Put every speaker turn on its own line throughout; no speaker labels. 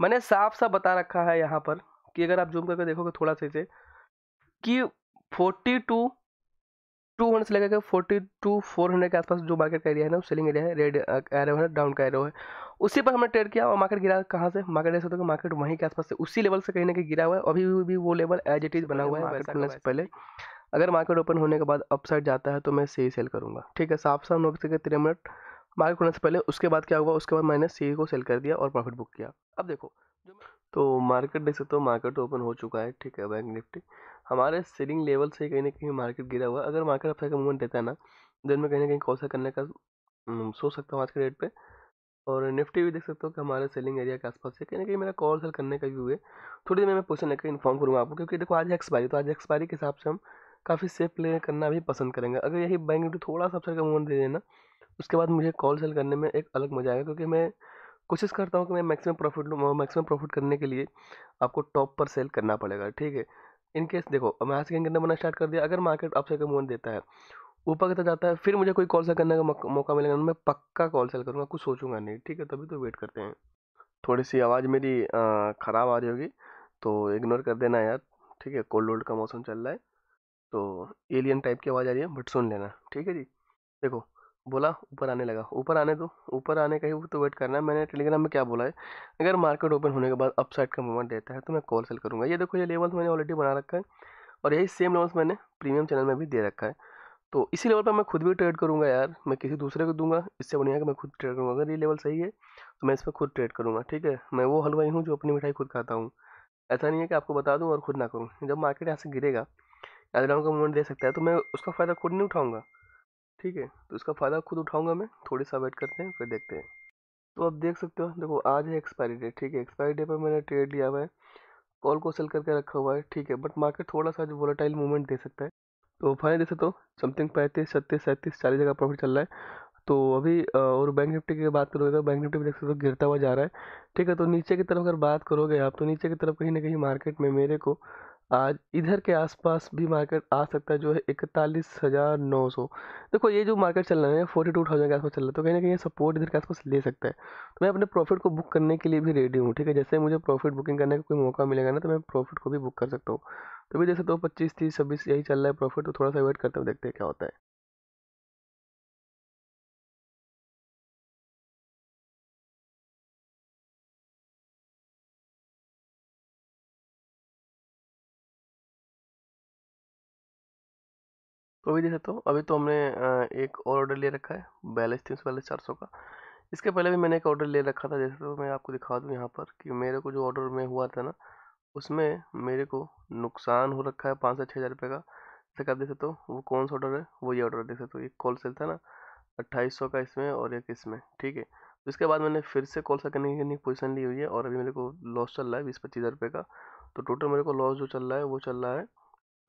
मैंने साफ साफ बता रखा है यहाँ पर कि अगर आप जूम करके देखोगे थोड़ा सा इसे कि फोर्टी टू टू हंड्रेड से लेकर फोर्टी टू फोर हंड्रेड के आसपास जो मार्केट का एरिया है ना सेलिंग एरिया है रेड एरो uh, है डाउन का एरो है उसी पर हमने ट्रेड किया और मार्केट गिरा कहाँ से मार्केट ऐसे होता है मार्केट वहीं के आसपास से उसी लेवल से कहीं ना कहीं गिरा हुआ है अभी भी वो लेवल एज इट इज़ बना हुआ है मार्केट खुलने से पहले अगर मार्केट ओपन होने के बाद अपसाइड जाता है तो मैं सही सेल करूँगा ठीक है साफ साफ नौ से मिनट मार्केट खुलने से पहले उसके बाद क्या हुआ उसके बाद मैंने सी को सेल कर दिया और प्रॉफिट बुक किया अब देखो तो मार्केट देख सकते हो मार्केट ओपन तो हो चुका है ठीक है बैंक निफ्टी हमारे सेलिंग लेवल से कहीं ना कहीं मार्केट गिरा हुआ है अगर मार्केट अपसाइड का मूवमेंट देता है ना दिन में कहीं ना कहीं कौशल करने का सोच सकता हूँ आज के डेट पर और निफ्टी भी देख सकते हो कि हमारे सेलिंग एरिया के आसपास से कहीं ना कहीं मेरा कॉल सेल करने का व्यू है थोड़ी देर में मैं पोजिशन लेकर इन्फॉर्म करूँगा आपको क्योंकि देखो आज एक्सपायरी तो आज एक्सपायरी के हिसाब से हम काफ़ी सेफ प्ले करना भी पसंद करेंगे अगर यही बैंक निफ्टी थोड़ा सा अपसाइड का मूवमेंट दे देना उसके बाद मुझे कॉल सेल करने में एक अलग मज़ा आएगा क्योंकि मैं कोशिश करता हूँ कि मैं मैक्सिमम प्रॉफिट लूँ मैक्सिमम प्रॉफिट करने के लिए आपको टॉप पर सेल करना पड़ेगा ठीक है इन केस देखो मैं आज से करना बना स्टार्ट कर दिया अगर मार्केट आपसे कम मूवमेंट देता है ऊपर की जाता है फिर मुझे कोई कॉल सेल करने का मौका मिलेगा मैं पक्का कॉल सेल करूँगा कुछ सोचूंगा नहीं ठीक है तभी तो वेट करते हैं थोड़ी सी आवाज़ मेरी ख़राब आ रही होगी तो इग्नोर कर देना यार ठीक है कोल्ड वोल्ड का मौसम चल रहा है तो एलियन टाइप की आवाज़ आ रही है बट सुन लेना ठीक है जी देखो बोला ऊपर आने लगा ऊपर आने तो ऊपर आने का ही वो तो वेट करना है मैंने टेलीग्राम में क्या बोला है अगर मार्केट ओपन होने के बाद अपसाइड का मूवमेंट देता है तो मैं कॉल सेल करूँगा ये देखो ये लेवल्स मैंने ऑलरेडी बना रखा है और यही सेम लेवल्स मैंने प्रीमियम चैनल में भी दे रखा है तो इसी लेवल पर मैं खुद भी ट्रेड करूँगा यार मैं किसी दूसरे को दूंगा इससे बढ़िया कि मैं खुद ट्रेड करूँगा अगर ये लेवल सही है तो मैं इस पर खुद ट्रेड करूँगा ठीक है मैं वो हलवाई हूँ जो अपनी मिठाई खुद खाता हूँ ऐसा नहीं है कि आपको बता दूँ और खुद ना करूँ जब मार्केट यहाँ से गिरेगा या डाउन का मूवमेंट दे सकता है तो मैं उसका फ़ायदा खुद नहीं उठाऊँगा ठीक है तो इसका फ़ायदा खुद उठाऊंगा मैं थोड़ी सा वेट करते हैं फिर देखते हैं तो आप देख सकते हो देखो आज है एक्सपायरी डेट ठीक है एक्सपायरी डेट पर मैंने ट्रेड लिया हुआ है कॉल को सेल करके रखा हुआ है ठीक है बट मार्केट थोड़ा सा जो वोलाटाइल मूवमेंट दे सकता है तो फाइनल देख सकते हो समथिंग पैंतीस छत्तीस सैंतीस चालीस जगह प्रॉफिट चल रहा है तो अभी और बैंक निफ्टी की बात करोगे तो बैंक निफ्टी भी देख सकते हो गिरता हुआ जा रहा है ठीक है तो नीचे की तरफ अगर बात करोगे आप तो नीचे की तरफ कहीं ना कहीं मार्केट में मेरे को आज इधर के आसपास भी मार्केट आ सकता है जो है इकतालीस हज़ार नौ सौ देखो ये जो मार्केट चल रहा है फोर्टी टू थाउजेंड के आसपास चल रहा है तो कहीं ना कहीं सपोर्ट इधर के आसपास ले सकता है तो मैं अपने प्रॉफिट को बुक करने के लिए भी रेडी हूँ ठीक है जैसे मुझे प्रॉफिट बुकिंग करने का कोई मौका मिलेगा ना तो मैं प्रॉफिट को भी बुक कर सकता हूँ तो भी जैसे तो पच्चीस तीस छब्बीस यही चल रहा है प्रॉफिट तो थोड़ा सा वेट करते हुए देखते हैं क्या होता है वो भी देख सकते हो अभी तो हमने एक और ऑर्डर ले रखा है बैलेंस तीन सौ बयालीस चार सौ का इसके पहले भी मैंने एक ऑर्डर ले रखा था जैसे तो मैं आपको दिखा दूँ यहाँ पर कि मेरे को जो ऑर्डर में हुआ था ना उसमें मेरे को नुकसान हो रखा है पाँच से छः हज़ार रुपये का जैसे आप देख सकते हो वो कौन सा ऑर्डर है वो ये ऑर्डर देख सकते हो एक कॉल सेल था ना अट्ठाईस सौ का इसमें और एक इसमें ठीक है तो इसके बाद मैंने फिर से कॉल सेल करने की पोजिशन ली हुई है और अभी मेरे को लॉस चल रहा है बीस पच्चीस हज़ार रुपये का तो टोटल मेरे को लॉस जो चल रहा है वो चल रहा है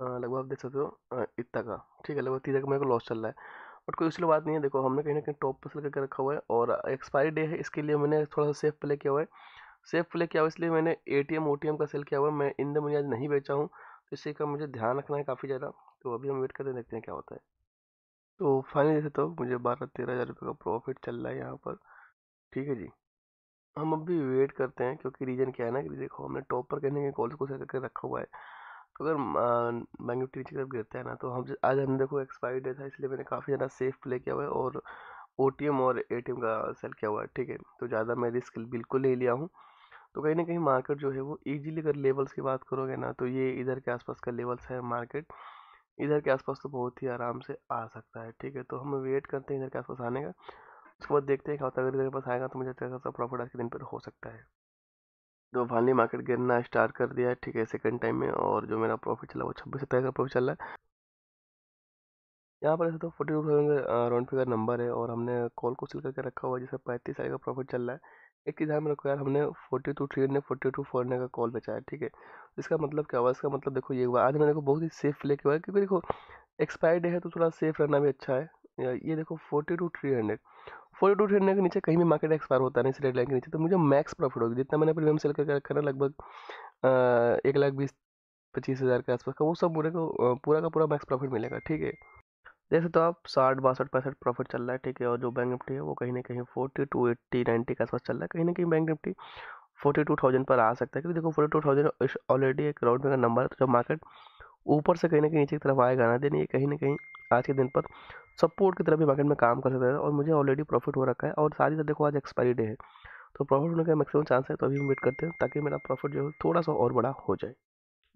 लगभग देख सकते हो इतना का ठीक है लगभग तीस का मेरे को लॉस चल रहा है बट कोई उसलिए बात नहीं है देखो हमने कहीं ना कहीं टॉप पर से करके रखा हुआ है और एक्सपायरी डे है इसके लिए मैंने थोड़ा सा सेफ प्ले किया हुआ है सेफ प्ले किया हुआ इसलिए मैंने ए टी का सेल किया हुआ है मैं इन दिन मुझे आज नहीं बेचा हूँ तो इसी का मुझे ध्यान रखना है काफ़ी ज़्यादा तो अभी हम वेट करते देखते हैं क्या होता है तो फाइनली जैसे तो मुझे बारह तेरह हज़ार रुपये का प्रॉफिट चल रहा है यहाँ पर ठीक है जी हम अभी वेट करते हैं क्योंकि रीज़न क्या है ना कि देखो हमने टॉप पर कहने के कॉल को सेल करके रखा हुआ है तो अगर मैग्नीट्यूड नीचे तरफ गिरता है ना तो हम आज हमने देखो एक्सपायरी डे था इसलिए मैंने काफ़ी ज़्यादा सेफ प्ले किया हुआ है और ओ और ए का सेल किया हुआ है ठीक है तो ज़्यादा मैं रिस्क बिल्कुल नहीं लिया हूँ तो कहीं ना कहीं मार्केट जो है वो ईजिली अगर लेवल्स की बात करोगे ना तो ये इधर के आसपास का लेवल्स है मार्केट इधर के आसपास तो बहुत ही आराम से आ सकता है ठीक है तो हम वेट करते हैं इधर के आसपास आने का उसके बाद देखते हैं क्या होता है अगर इधर के पास आएगा तो मुझे अच्छा खासा प्रॉफिट आज के दिन पर हो सकता है तो फाइनली मार्केट गिरना स्टार्ट कर दिया है ठीक है सेकेंड टाइम में और जो मेरा प्रॉफिट चला वो छब्बीस सत्ताईस का प्रॉफिट चल रहा है यहाँ पर ऐसे तो forty two thousand round figure number है और हमने कॉल को सिल करके रखा हुआ है जिसमें पैंतीस हज़ार का प्रॉफिट चल रहा है एक हज़ार में रखो यार हमने forty two three hundred forty two four hundred का कॉल बेचा है ठीक है इसका मतलब क्या हुआ इसका मतलब देखो ये हुआ आज मैंने को बहुत ही सेफ लेके हुआ है क्योंकि देखो एक्सपायर डे है तो थोड़ा सेफ रहना भी अच्छा है ये देखो forty two three hundred forty two trade के नीचे कहीं भी मार्केट एक्सपायर होता नहीं रेड लाइन के नीचे तो मुझे मैक्स प्रॉफिट होगी जितना मैंने प्रीमियम सेल करके रखा ना लगभग एक लाख बीस पच्चीस हज़ार के आसपास का वो सब पूरे को पूरा का पूरा मैक्स प्रॉफिट मिलेगा ठीक है जैसे तो आप साठ बासठ पैंसठ प्रॉफिट चल रहा है ठीक है और जो बैंक निफ्टी है वो कहीं ना कहीं फोर्टी टू एट्टी नाइन्टी के आसपास चल रहा है कहीं ना कहीं bank Nifty forty two thousand पर आ सकता है क्योंकि देखो फोर्टी टू थाउजेंड ऑलरेडी एक राउंड में का नंबर है तो जब मार्केट ऊपर से कहीं ना कहीं नीचे की तरफ आएगा ना देन ये कहीं ना कहीं आज के दिन पर सपोर्ट की तरफ भी मार्केट में काम कर सकता है और मुझे ऑलरेडी प्रॉफिट हो रखा है और साथ ही साथ देखो आज एक्सपायरी डे है तो प्रॉफिट होने का मैक्सिमम चांस है तो अभी हम वेट करते हैं ताकि मेरा प्रॉफिट जो है थोड़ा सा और बड़ा हो जाए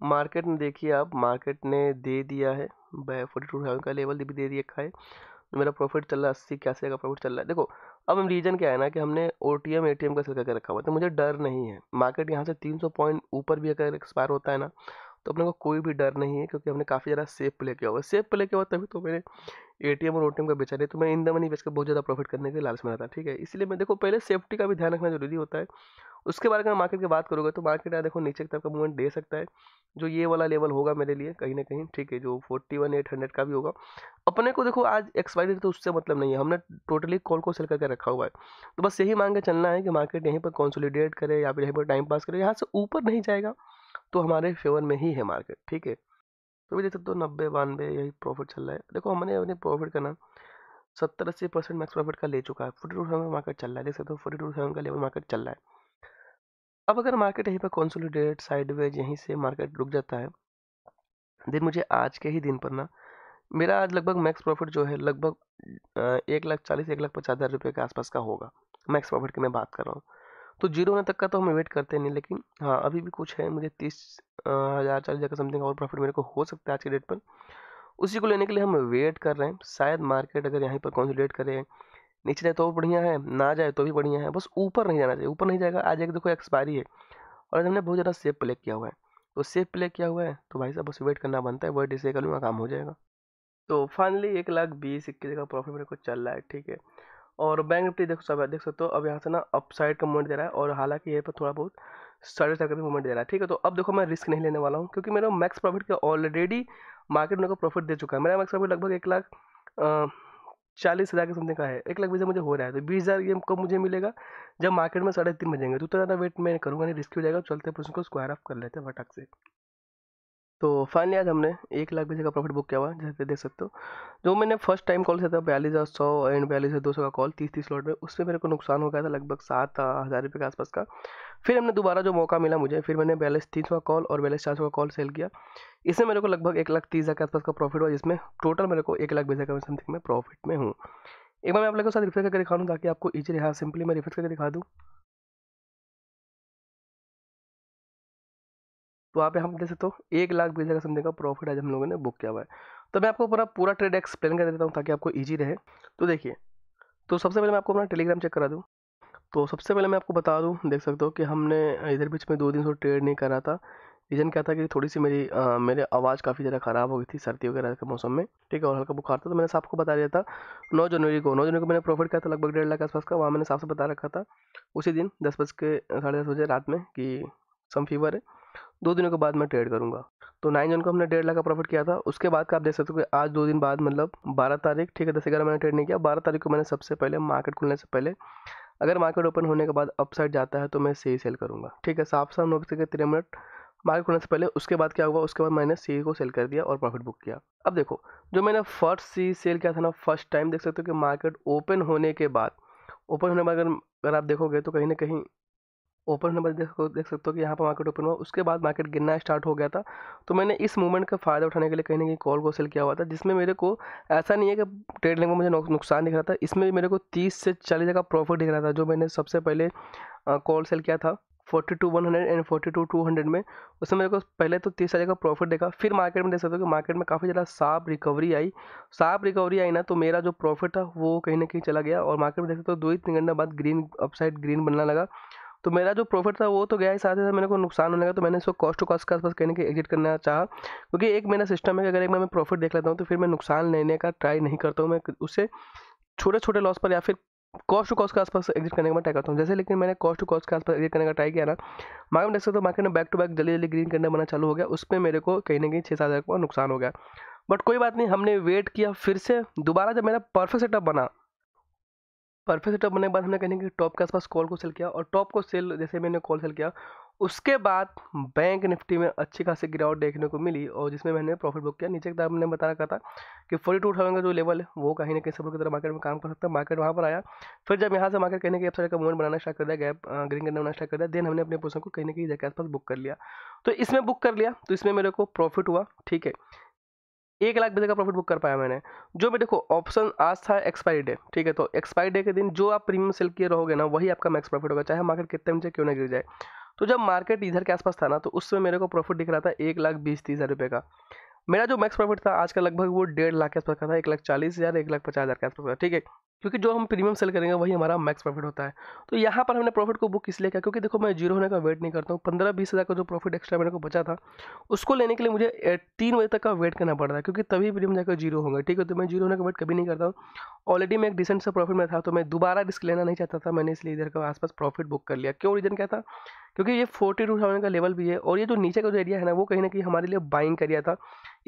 मार्केट ने देखिए आप मार्केट ने दे दिया है फोर्टी टू थाउजेंड का लेवल भी दे रखा है मेरा प्रॉफिट चल रहा है अस्सी इक्यासी का प्रॉफिट चल रहा है देखो अब हम रीजन क्या है ना कि हमने O T M A T M का सिल करके रखा हुआ है तो मुझे डर नहीं है मार्केट यहाँ से तीन सौ पॉइंट ऊपर भी अगर एक्सपायर होता है ना तो अपने को कोई भी डर नहीं है क्योंकि हमने काफ़ी ज़्यादा सेफ प्ले किया हुआ सेफ प्ले किया हुआ तभी तो मैंने ए टी एम और ओ का बेचा नहीं तो मैं इन द मनी बेचकर बहुत ज़्यादा प्रॉफिट करने के लालच में रहता ठीक है इसलिए मैं देखो पहले सेफ्टी का भी ध्यान रखना जरूरी होता है उसके बारे में मार्केट की बात करूँगा तो मार्केट यार देखो नीचे की तरफ का मूवमेंट दे सकता है जो ये वाला लेवल होगा मेरे लिए कहीं ना कहीं ठीक है जो फोर्टी वन एट हंड्रेड का भी होगा अपने को देखो आज एक्सपायरी तो उससे मतलब नहीं है हमने टोटली कॉल को सेल करके रखा हुआ है तो बस यही मांग के चलना है कि मार्केट यहीं पर कॉन्सोलीडेट करे या फिर यहीं पर टाइम पास करे यहाँ से ऊपर नहीं जाएगा तो हमारे फेवर में ही है मार्केट ठीक है तो भी देख सकते हो नब्बे बानवे यही प्रॉफिट चल रहा है देखो हमने अपने प्रॉफिट का ना सत्तर अस्सी परसेंट मैक्स प्रॉफिट का ले चुका है फोर्टी टू सेवन मार्केट चल रहा है देख सकते हो फोर्टी टू सेवन का लेवल मार्केट चल रहा है अब अगर मार्केट यहीं पर कॉन्सोलिडेट साइडवेज यहीं से मार्केट रुक जाता है दिन मुझे आज के ही दिन पर ना मेरा आज लगभग मैक्स प्रॉफिट जो है लगभग एक लाख चालीस एक लाख पचास हज़ार रुपये के आसपास का होगा मैक्स प्रॉफिट की मैं बात कर रहा हूँ तो जीरो होने तक का तो हम वेट करते नहीं लेकिन हाँ अभी भी कुछ है मुझे तीस हज़ार चालीस हज़ार का समथिंग और प्रॉफिट मेरे को हो सकता है आज के डेट पर उसी को लेने के लिए हम वेट कर रहे हैं शायद मार्केट अगर यहाँ पर कॉन्सोलिडेट करे नीचे जाए तो बढ़िया है ना जाए तो भी बढ़िया है बस ऊपर नहीं जाना चाहिए ऊपर नहीं जाएगा आज एक देखो एक्सपायरी है और हमने बहुत ज़्यादा सेफ प्ले किया हुआ है तो सेफ प्ले किया हुआ है तो भाई साहब बस वेट करना बनता है वेट इसे कर लूँगा काम हो जाएगा तो फाइनली एक लाख बीस इक्कीस का प्रॉफिट मेरे को चल रहा है ठीक है और बैंक निफ्टी देखो सब देख सकते हो अब यहाँ से ना अपसाइड का मूवमेंट दे रहा है और हालांकि ये पर थोड़ा बहुत साढ़े का भी मूवमेंट दे रहा है ठीक है तो अब देखो मैं रिस्क नहीं लेने वाला हूँ क्योंकि मेरा मैक्स प्रॉफिट का ऑलरेडी मार्केट मेरे को प्रॉफिट दे चुका है मेरा मैक्स प्रॉफिट लगभग एक लाख चालीस हज़ार के समथिंग का है एक लाख बीस मुझे हो रहा है तो बीस हज़ार ये कब मुझे मिलेगा जब मार्केट में साढ़े तीन बजेंगे तो उतना ज़्यादा वेट मैं करूँगा नहीं रिस्क हो जाएगा चलते फिर उसको स्क्वायर ऑफ कर लेते हैं फटाक से तो फाइनली आज हमने एक लाख बीस का प्रॉफिट बुक किया हुआ है जैसे देख सकते हो जो मैंने फर्स्ट टाइम कॉल किया था बयालीस हज़ार सौ एंड बयालीस हज़ार दो सौ का कॉल तीस तीस लॉट में उसमें मेरे को नुकसान हो गया था लगभग सात हज़ार रुपये के आसपास का फिर हमने दोबारा जो मौका मिला मुझे फिर मैंने बयालीस तीन सौ का कॉल और बयालीस चार सौ का कॉल सेल किया इसमें मेरे को लगभग एक लाख तीस हज़ार के आसपास का प्रॉफिट हुआ जिसमें टोटल मेरे को एक लाख बीस हज़ार का समथिंग में प्रॉफिट में हूँ एक बार मैं आप लोगों के साथ रिफ्रेश करके दिखा दूँ ताकि आपको ईजी रहा सिंपली मैं रिफ्रेश करके दिखा दूँ तो वहाँ पे हम दे तो एक लाख बीस हज़ार समथिंग का प्रॉफिट आज हम लोगों ने बुक किया हुआ है तो मैं आपको पूरा पूरा ट्रेड एक्सप्लेन कर देता हूँ ताकि आपको ईजी रहे तो देखिए तो सबसे पहले मैं आपको अपना टेलीग्राम चेक करा दूँ तो सबसे पहले मैं आपको बता दूँ देख सकते हो कि हमने इधर बीच में दो दिन से ट्रेड नहीं करा था रीज़न क्या था कि थोड़ी सी मेरी आ, मेरे आवाज़ काफ़ी ज़्यादा ख़राब हो गई थी सर्दी वगैरह के मौसम में ठीक है और हल्का बुखार था तो मैंने आपको बता दिया था नौ जनवरी को नौ जनवरी को मैंने प्रॉफिट किया था लगभग डेढ़ लाख के आसपास का वहाँ मैंने साफ से बता रखा था उसी दिन दस बज के साढ़े दस बजे रात में कि सम फीवर है दो दिनों के बाद मैं ट्रेड करूँगा तो नाइन जून को हमने डेढ़ लाख का प्रॉफिट किया था उसके बाद का आप देख सकते हो कि आज दो दिन बाद मतलब बारह तारीख ठीक है दस ग्यारह मैंने ट्रेड नहीं किया बारह तारीख को मैंने सबसे पहले मार्केट खुलने से पहले अगर मार्केट ओपन होने के बाद अपसाइड जाता है तो मैं सही सेल e करूँगा ठीक है साफ साफ नौ से तेरह मिनट मार्केट खुलने से पहले उसके बाद क्या हुआ उसके बाद मैंने सी e को सेल कर दिया और प्रॉफिट बुक किया अब देखो जो मैंने फर्स्ट सी सेल किया था ना फर्स्ट टाइम देख सकते हो कि मार्केट ओपन होने के बाद ओपन होने के बाद अगर आप देखोगे तो कहीं ना कहीं ओपन नंबर देख देख सकते हो कि यहाँ पर मार्केट ओपन हुआ उसके बाद मार्केट गिरना स्टार्ट हो गया था तो मैंने इस मूवमेंट का फ़ायदा उठाने के लिए कहीं ना कहीं कॉल को सेल किया हुआ था जिसमें मेरे को ऐसा नहीं है कि ट्रेड लेंगे मुझे नुकसान दिख रहा था इसमें भी मेरे को तीस से चालीस का प्रॉफिट दिख रहा था जो मैंने सबसे पहले कॉल सेल किया था forty two one hundred and forty two two hundred में उसमें मेरे को पहले तो तीस हज़ार का प्रॉफिट देखा फिर मार्केट में देख सकते हो कि मार्केट में काफ़ी ज़्यादा साफ रिकवरी आई साफ रिकवरी आई ना तो मेरा जो प्रॉफिट था वो कहीं ना कहीं चला गया और मार्केट में देख सकते हो दो ही तीन घंटे बाद ग्रीन अपसाइड ग्रीन बनना लगा तो मेरा जो प्रॉफिट था वो तो गया ही साथ ही साथ मेरे को नुकसान होने का तो मैंने इसको कॉस्ट टू कॉस्ट के आसपास कहने के एग्जिट करना चाहा क्योंकि एक मेरा सिस्टम है कि अगर एक मैं प्रॉफिट देख लेता हूँ तो फिर मैं नुकसान लेने का ट्राई नहीं करता हूँ मैं उससे छोटे छोटे लॉस पर या फिर कॉस्ट टू कॉस्ट के आसपास एग्जिट करने का ट्राई करता हूँ जैसे लेकिन मैंने कॉस्ट टू कॉस्ट के आसपास एग्जिट करने का ट्राई किया ना मार्केट तो में देख सकते हो मार्केट में बैक टू बैक जल्दी जल्दी ग्रीन करना बना चालू हो गया उस पर मेरे को कहीं ना कहीं छः सात हज़ार का नुकसान हो गया बट कोई बात नहीं हमने वेट किया फिर से दोबारा जब मेरा परफेक्ट सेटअप बना परफेक्ट सेटअप बनने के बाद हमने कहने कि टॉप के आसपास कॉल को सेल किया और टॉप को सेल जैसे मैंने कॉल सेल किया उसके बाद बैंक निफ्टी में अच्छी खासी गिरावट देखने को मिली और जिसमें मैंने प्रॉफिट बुक किया नीचे के दाम हमने बता रखा था कि फोर्टी टू थाउजेंड का जो लेवल है वो कहीं ना कहीं सपोर्ट की तरह मार्केट में काम कर सकता है मार्केट वहाँ पर आया फिर जब यहाँ से मार्केट कहने की अपसाइड का मूवमेंट बनाना स्टार्ट कर दिया गैप ग्रीन करना बनाना स्टार्ट कर दिया देन हमने अपने पोजिशन को कहीं ना कहीं जगह आसपास बुक कर लिया तो इसमें बुक कर लिया तो इसमें मेरे को प्रॉफिट हुआ ठीक है एक लाख बीस का प्रॉफिट बुक कर पाया मैंने जो भी देखो ऑप्शन आज था एक्सपायरी डे ठीक है तो एक्सपायरी डे के दिन जो आप प्रीमियम सेल किए रहोगे ना वही आपका मैक्स प्रॉफिट होगा चाहे मार्केट कितने नीचे क्यों ना गिर जाए तो जब मार्केट इधर के आसपास था ना तो उस समय मेरे को प्रॉफिट दिख रहा था एक लाख बीस तीस हज़ार रुपये का मेरा जो मैक्स प्रॉफिट था आज का लगभग वो डेढ़ लाख के आसपास का था एक लाख चालीस हज़ार एक लाख पचास हज़ार के आसपास का ठीक है क्योंकि जो हम प्रीमियम सेल करेंगे वही हमारा मैक्स प्रॉफिट होता है तो यहाँ पर हमने प्रॉफिट को बुक किस किया क्योंकि देखो मैं जीरो होने का वेट नहीं करता हूँ पंद्रह बीस हज़ार का जो प्रॉफिट एक्स्ट्रा मेरे को बचा था उसको लेने के लिए मुझे तीन बजे तक का वेट करना पड़ रहा है क्योंकि तभी प्रीमियम जाकर जीरो होंगे ठीक है तो मैं जीरो होने का वेट कभी नहीं करता हूँ ऑलरेडी मैं एक डिसेंट सा प्रॉफिट में था तो मैं दोबारा रिस्क लेना नहीं चाहता था मैंने इसलिए इधर का आसपास प्रॉफिट बुक कर लिया क्यों रीज़न क्या था क्योंकि ये फोर्टी टू थाउजेंड का लेवल भी है और ये जो नीचे का जो एरिया है ना वो कहीं ना कहीं हमारे लिए बाइंग एरिया था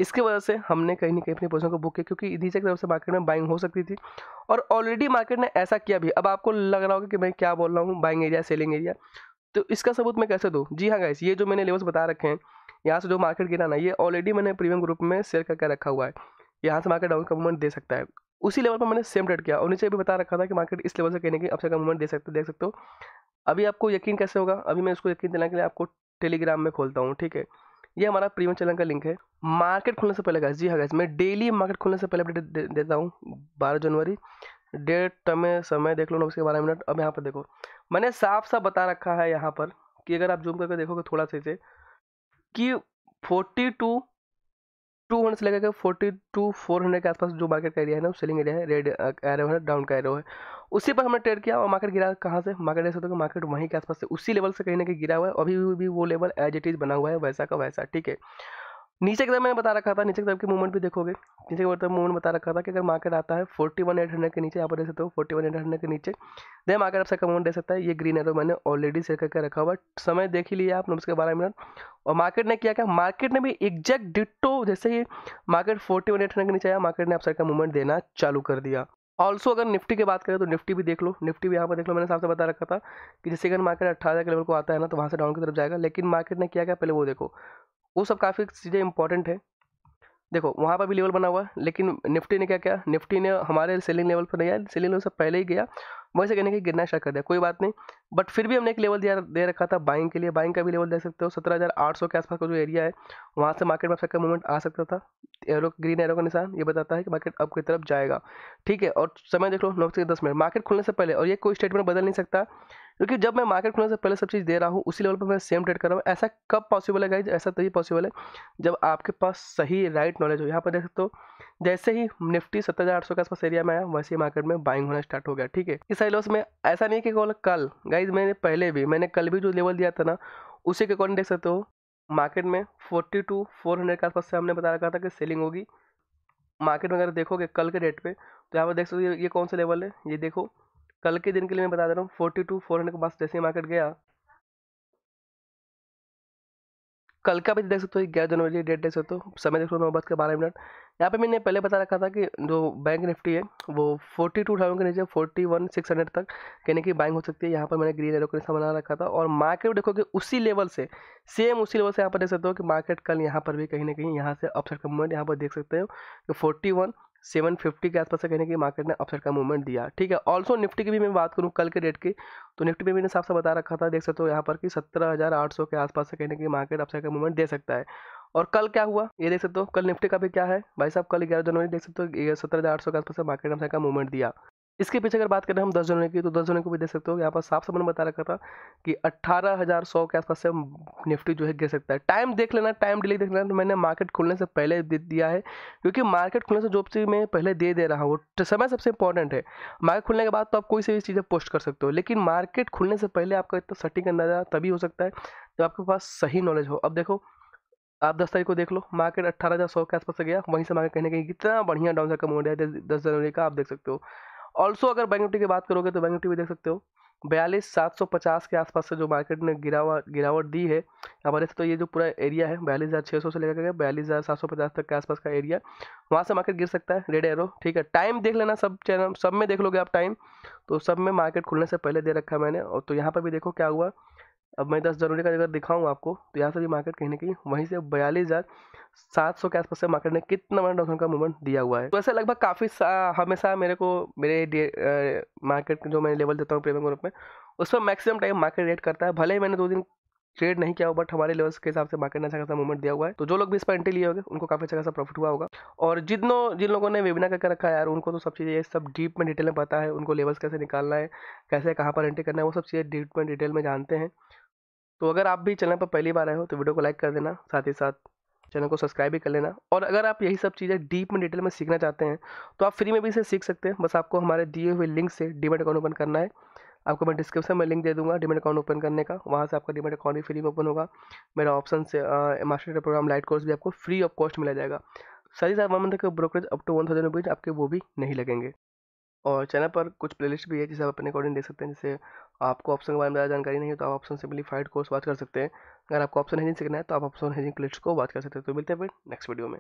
इसकी वजह से हमने कहीं ना कहीं अपनी पोजिशन को बुक किया क्योंकि इधीचे तरफ से मार्केट में बाइंग हो सकती थी और ऑलरेडी मार्केट ने ऐसा किया भी अब आपको लग रहा होगा कि मैं क्या बोल रहा हूँ बाइंग एरिया सेलिंग एरिया तो इसका सबूत मैं कैसे दूँ जी हाँ गाइस ये जो मैंने लेवल्स बता रखे हैं यहाँ से जो मार्केट गिरा ना ये ऑलरेडी मैंने प्रीमियम ग्रुप में शेयर करके रखा हुआ है यहाँ से मार्केट डाउन का मूवमेंट दे सकता है उसी लेवल पर मैंने सेम ट्रेड किया और नीचे भी बता रखा था कि मार्केट इस लेवल से कहने की कहीं अपसाइड का मूवमेंट दे सकते देख सकते हो अभी आपको यकीन कैसे होगा अभी मैं उसको यकीन दिलाने के लिए आपको टेलीग्राम में खोलता हूँ ठीक है ये हमारा प्रीमियम चैनल का लिंक है मार्केट खुलने से पहले गैस जी हाँ गैस मैं डेली मार्केट खुलने से पहले अपडेट देता हूँ बारह जनवरी डेट में समय देख लो नौ उसके बारह मिनट अब यहाँ पर देखो मैंने साफ साफ बता रखा है यहाँ पर कि अगर आप जूम करके देखोगे थोड़ा सा से कि फोर्टी टू टू हंड्रेड से लेकर के फोर्टी टू फोर हंड्रेड के आसपास जो मार्केट का एरिया है ना सेलिंग एरिया है रेड एरो uh, है डाउन का एरो है उसी पर हमने ट्रेड किया और मार्केट गिरा कहाँ से मार्केट ऐसे तो कि मार्केट वहीं के आसपास से उसी लेवल से कहीं ना कहीं गिरा हुआ है अभी भी वो लेवल एज इट इज़ बना हुआ है वैसा का वैसा ठीक है नीचे की तरफ मैंने बता रखा था नीचे की तरफ की मूवमेंट भी देखोगे नीचे की तरफ मूवमेंट बता रखा था कि अगर मार्केट आता है फोर्टी वन एट हंड्रेड के नीचे यहाँ पर दे सकते हो फोर्टी वन एट हंड्रेड के नीचे दे मार्केट आपसे कम दे सकता है ये ग्रीन एरो मैंने ऑलरेडी सेट करके रखा हुआ समय देख ही लिया आप उसके बारह मिनट और मार्केट ने किया क्या मार्केट ने भी एग्जैक्ट डिटो जैसे ही market forty one eight hundred के नीचे आया मार्केट ने आपसे का मूवमेंट देना चालू कर दिया ऑल्सो अगर निफ्टी की बात करें तो निफ्टी भी देख लो निफ्टी भी यहाँ पर देख लो मैंने साफ से बता रखा था कि जैसे अगर मार्केट अट्ठारह के लेवल को आता है ना तो वहाँ से डाउन की तरफ जाएगा लेकिन मार्केट ने किया क्या पहले वो देखो वो सब काफ़ी चीज़ें इंपॉर्टेंट है देखो वहाँ पर भी लेवल बना हुआ है लेकिन निफ्टी ने क्या किया निफ्टी ने हमारे सेलिंग लेवल पर नहीं आया सेलिंग लेवल से पहले ही गया वैसे कहने की गिरना स्टार्ट कर दिया कोई बात नहीं बट फिर भी हमने एक लेवल दिया दे रखा था बाइंग के लिए बाइंग का भी लेवल दे सकते हो सत्रह हज़ार आठ सौ के आसपास का जो एरिया है वहाँ से मार्केट में अब मूवमेंट आ सकता था एरो ग्रीन एरो का निशान ये बताता है कि मार्केट अब की तरफ जाएगा ठीक है और समय देख लो नौ से दस मिनट मार्केट खुलने से पहले और ये कोई स्टेटमेंट बदल नहीं सकता क्योंकि जब मैं मार्केट खुलने से पहले सब चीज़ दे रहा हूँ उसी लेवल पर मैं सेम ट्रेड कर रहा हूँ ऐसा कब पॉसिबल है गाइज ऐसा तभी पॉसिबल है जब आपके पास सही राइट नॉलेज हो यहाँ पर देख सकते हो जैसे ही निफ्टी सत्तर हज़ार आठ सौ के आसपास एरिया में आया वैसे ही मार्केट में बाइंग होना स्टार्ट हो गया ठीक है इस लॉस में ऐसा नहीं कि कल गाइज मैंने पहले भी मैंने कल भी जो लेवल दिया था ना उसी के अकॉर्डिंग देख सकते हो मार्केट में फोर्टी टू फोर हंड्रेड के आसपास से हमने बता रखा था कि सेलिंग होगी मार्केट में अगर देखोगे कल के डेट पे तो यहाँ पर देख सकते हो ये कौन सा लेवल है ये देखो कल के दिन के लिए मैं बता दे रहा हूँ फोर्टी टू फोर हंड्रेड के पास जैसे मार्केट गया कल का भी देख सकते हो ग्यारह जनवरी डेट देख सकते हो समय देख लो नौ बज के बारह मिनट यहाँ पे मैंने पहले बता रखा था कि जो बैंक निफ्टी है वो फोर्टी टू थाउजेंड के नीचे फोर्टी वन सिक्स हंड्रेड तक कहने की बाइंग हो सकती है यहाँ पर मैंने ग्रीन एरो का बना रखा था और मार्केट देखो कि उसी लेवल से सेम उसी लेवल से यहाँ पर देख सकते हो कि मार्केट कल यहाँ पर भी कहीं ना कहीं यहाँ से अपसाइड का मूवमेंट यहाँ पर देख सकते हो कि फोर्टी वन सेवन फिफ्टी के आसपास कहने की मार्केट ने अपसाइड का मूवमेंट दिया ठीक है ऑल्सो निफ्टी की भी मैं बात करूँ कल के डेट की तो निफ्टी में मैंने साफ साफ बता रखा था देख सकते हो यहाँ पर कि सत्रह हज़ार आठ सौ के आसपास से कहने की मार्केट अपसाइड का मूवमेंट दे सकता है और कल क्या हुआ ये देख सकते हो कल निफ्टी का भी क्या है भाई साहब कल ग्यारह जनवरी देख सकते हो सत्रह हज़ार आठ सौ के आसपास मार्केट ने अपसाइड का मूवमेंट दिया इसके पीछे अगर बात करें हम दस जनवरी की तो दस जनों को भी देख सकते हो यहाँ पर साफ सामने बता रखा था कि अट्ठारह हज़ार सौ के आसपास से निफ्टी जो है गिर सकता है टाइम देख लेना टाइम डिले देख लेना तो मैंने मार्केट खुलने से पहले दे दिया है क्योंकि मार्केट खुलने से जो चीज़ मैं पहले दे दे रहा हूँ वो समय सबसे इंपॉर्टेंट है मार्केट खुलने के बाद तो आप कोई सी भी चीज़ें पोस्ट कर सकते हो लेकिन मार्केट खुलने से पहले आपका इतना सटीक अंदाजा तभी हो सकता है जब आपके पास सही नॉलेज हो अब देखो आप दस तारीख को देख लो मार्केट अट्ठारह हज़ार सौ के आसपास गया वहीं से मार्केट कहीं ना कहीं कितना बढ़िया डाउन का मोड है दस जनवरी का आप देख सकते हो ऑल्सो अगर बैंक निफ्टी की बात करोगे तो बैंक निफ्टी भी देख सकते हो बयालीस सात सौ पचास के आसपास से जो मार्केट ने गिरावट गिरावट दी है हमारे से तो ये जो पूरा एरिया है बयालीस हज़ार छः सौ से लेकर के बयालीस हज़ार सात सौ पचास तक के आसपास का एरिया वहाँ से मार्केट गिर सकता है रेड एरो ठीक है टाइम देख लेना सब चैनल सब में देख लोगे आप टाइम तो सब में मार्केट खुलने से पहले दे रखा है मैंने और तो यहाँ पर भी देखो क्या हुआ अब मैं दस जनवरी का अगर दिखाऊँ आपको तो यहाँ से भी मार्केट कहीं ना कहीं वहीं से बयालीस हज़ार सात सौ के आसपास से मार्केट ने कितना बड़ा डॉक्टर का मूवमेंट दिया हुआ है तो ऐसे लगभग काफ़ी हमेशा मेरे को मेरे मार्केट जो मैं लेवल देता हूँ प्रीमियम ग्रुप में उस पर मैक्सिमम टाइम मार्केट रेट करता है भले ही मैंने दो दिन ट्रेड नहीं किया हो बट हमारे लेवल्स के हिसाब से मार्केट ने अच्छा खासा मूवमेंट दिया हुआ है तो जो लोग भी इस पर एंट्री लिए होंगे उनको काफ़ी अच्छा खासा प्रॉफिट हुआ होगा और जितनों जिन लोगों ने वेबिनार करके रखा है यार उनको तो सब चीज़ें ये सब डीप में डिटेल में पता है उनको लेवल्स कैसे निकालना है कैसे कहाँ पर एंट्री करना है वो सब चीज़ें डीप में डिटेल में जानते हैं तो अगर आप भी चैनल पर पहली बार आए हो तो वीडियो को लाइक कर देना साथ ही साथ चैनल को सब्सक्राइब भी कर लेना और अगर आप यही सब चीज़ें डीप में डिटेल में सीखना चाहते हैं तो आप फ्री में भी इसे सीख सकते हैं बस आपको हमारे दिए हुए लिंक से डिमेट अकाउंट ओपन करना है आपको मैं डिस्क्रिप्शन में लिंक दे दूंगा डिमेट अकाउंट ओपन करने का वहाँ से आपका डिमेट अकाउंट भी फ्री में ओपन होगा मेरा ऑप्शन से मास्टर प्रोग्राम लाइट कोर्स भी आपको फ्री ऑफ कॉस्ट मिला जाएगा सारी सारे साथ वन मंथ के brokerage up to one thousand rupees आपके वो भी नहीं लगेंगे और चैनल पर कुछ प्लेलिस्ट भी है जिसे आप अपने अकॉर्डिंग देख सकते हैं जैसे आपको ऑप्शन के बारे में ज़्यादा जानकारी नहीं है तो आप ऑप्शन फाइड कोर्स बात कर सकते हैं अगर आपको ऑप्शन हेजिंग सीखना है तो आप ऑप्शन हेजिंग प्लेलिस्ट को बात कर सकते हैं तो मिलते हैं फिर नेक्स्ट वीडियो में